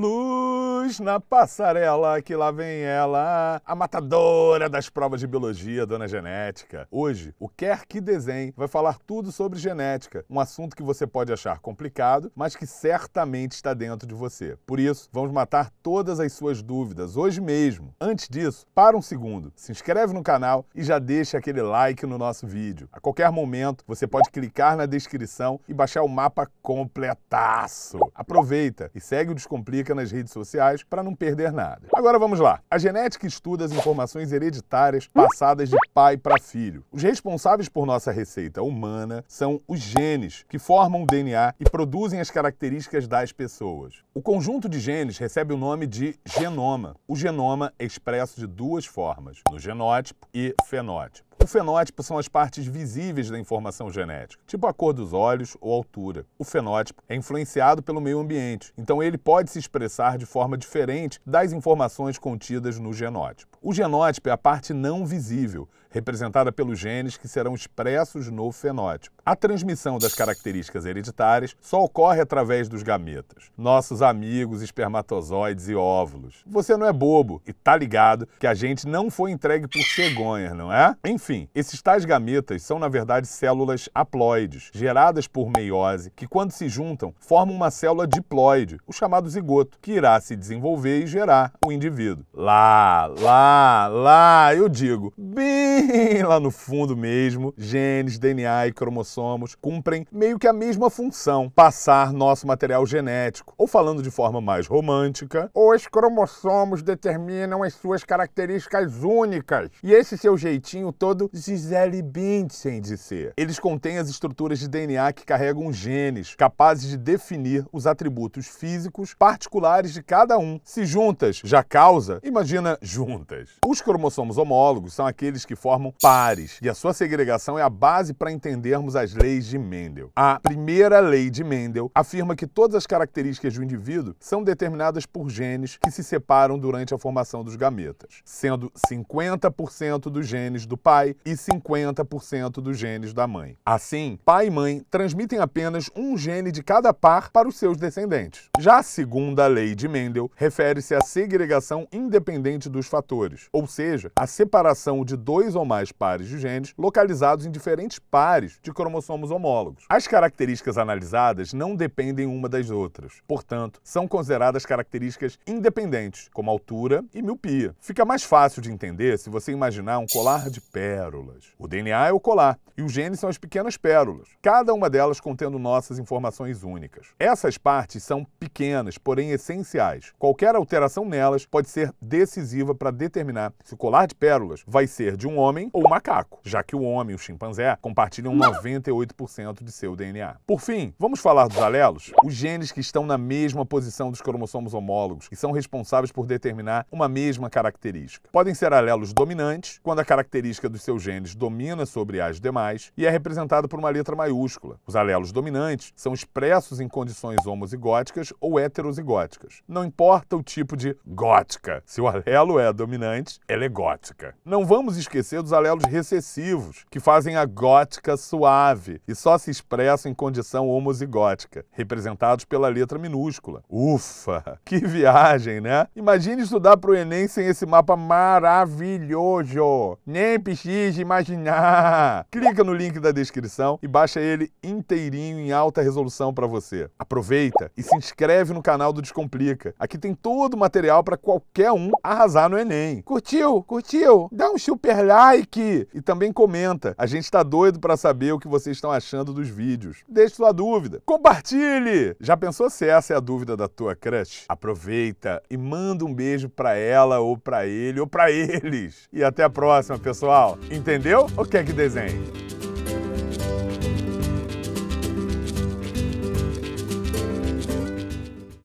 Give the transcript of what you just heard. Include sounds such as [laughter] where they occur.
Luz na passarela, que lá vem ela, a matadora das provas de biologia, dona genética. Hoje, o Quer Que Desenhe vai falar tudo sobre genética, um assunto que você pode achar complicado, mas que certamente está dentro de você. Por isso, vamos matar todas as suas dúvidas hoje mesmo. Antes disso, para um segundo, se inscreve no canal e já deixa aquele like no nosso vídeo. A qualquer momento, você pode clicar na descrição e baixar o mapa completaço. Aproveita e segue o Descomplica nas redes sociais para não perder nada. Agora vamos lá. A genética estuda as informações hereditárias passadas de pai para filho. Os responsáveis por nossa receita humana são os genes, que formam o DNA e produzem as características das pessoas. O conjunto de genes recebe o nome de genoma. O genoma é expresso de duas formas, no genótipo e fenótipo. O fenótipo são as partes visíveis da informação genética, tipo a cor dos olhos ou altura. O fenótipo é influenciado pelo meio ambiente, então ele pode se expressar de forma diferente das informações contidas no genótipo. O genótipo é a parte não visível, representada pelos genes que serão expressos no fenótipo. A transmissão das características hereditárias só ocorre através dos gametas, nossos amigos espermatozoides e óvulos. Você não é bobo e tá ligado que a gente não foi entregue por cegonha, não é? Enfim, esses tais gametas são na verdade células haploides, geradas por meiose, que quando se juntam formam uma célula diploide, o chamado zigoto, que irá se desenvolver e gerar o indivíduo. Lá, lá, lá, eu digo, bem bem [laughs] lá no fundo mesmo, genes, DNA e cromossomos cumprem meio que a mesma função, passar nosso material genético. Ou falando de forma mais romântica, os cromossomos determinam as suas características únicas. E esse seu jeitinho todo Gisele Bündchen de ser. Eles contêm as estruturas de DNA que carregam genes, capazes de definir os atributos físicos particulares de cada um. Se juntas já causa, imagina juntas. Os cromossomos homólogos são aqueles que formam formam pares, e a sua segregação é a base para entendermos as leis de Mendel. A primeira lei de Mendel afirma que todas as características do indivíduo são determinadas por genes que se separam durante a formação dos gametas, sendo 50% dos genes do pai e 50% dos genes da mãe. Assim, pai e mãe transmitem apenas um gene de cada par para os seus descendentes. Já a segunda lei de Mendel refere-se à segregação independente dos fatores, ou seja, a separação de dois ou mais pares de genes localizados em diferentes pares de cromossomos homólogos. As características analisadas não dependem uma das outras, portanto, são consideradas características independentes, como altura e miopia. Fica mais fácil de entender se você imaginar um colar de pérolas. O DNA é o colar e os genes são as pequenas pérolas, cada uma delas contendo nossas informações únicas. Essas partes são pequenas, porém essenciais. Qualquer alteração nelas pode ser decisiva para determinar se o colar de pérolas vai ser de um homem homem ou macaco, já que o homem e o chimpanzé compartilham 98% de seu DNA. Por fim, vamos falar dos alelos, os genes que estão na mesma posição dos cromossomos homólogos e são responsáveis por determinar uma mesma característica. Podem ser alelos dominantes, quando a característica dos seus genes domina sobre as demais e é representada por uma letra maiúscula. Os alelos dominantes são expressos em condições homozigóticas ou heterozigóticas. Não importa o tipo de gótica. Se o alelo é dominante, ela é gótica. Não vamos esquecer dos alelos recessivos, que fazem a gótica suave e só se expressam em condição homozigótica, representados pela letra minúscula. Ufa! [laughs] Que viagem, né? Imagine estudar para o Enem sem esse mapa maravilhoso! Nem precisa imaginar! Clica no link da descrição e baixa ele inteirinho em alta resolução para você. Aproveita e se inscreve no canal do Descomplica. Aqui tem todo o material para qualquer um arrasar no Enem. Curtiu? Curtiu? Dá um super like! like e também comenta. A gente está doido para saber o que vocês estão achando dos vídeos. Deixe sua dúvida. Compartilhe! Já pensou se essa é a dúvida da tua crush? Aproveita e manda um beijo para ela ou para ele ou para [laughs] eles. E até a próxima, pessoal. Entendeu o que é que desenhe?